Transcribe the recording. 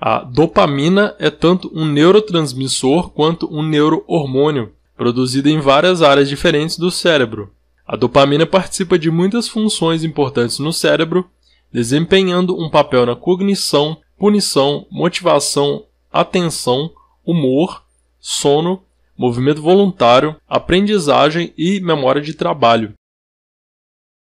A dopamina é tanto um neurotransmissor quanto um neurohormônio, produzido em várias áreas diferentes do cérebro. A dopamina participa de muitas funções importantes no cérebro, desempenhando um papel na cognição, punição, motivação, atenção, humor, sono, movimento voluntário, aprendizagem e memória de trabalho.